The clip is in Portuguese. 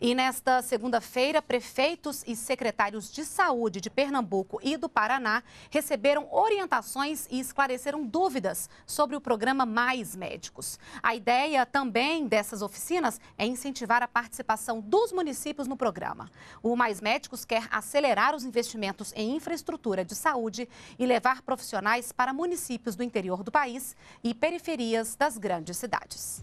E nesta segunda-feira, prefeitos e secretários de saúde de Pernambuco e do Paraná receberam orientações e esclareceram dúvidas sobre o programa Mais Médicos. A ideia também dessas oficinas é incentivar a participação dos municípios no programa. O Mais Médicos quer acelerar os investimentos em infraestrutura de saúde e levar profissionais para municípios do interior do país e periferias das grandes cidades.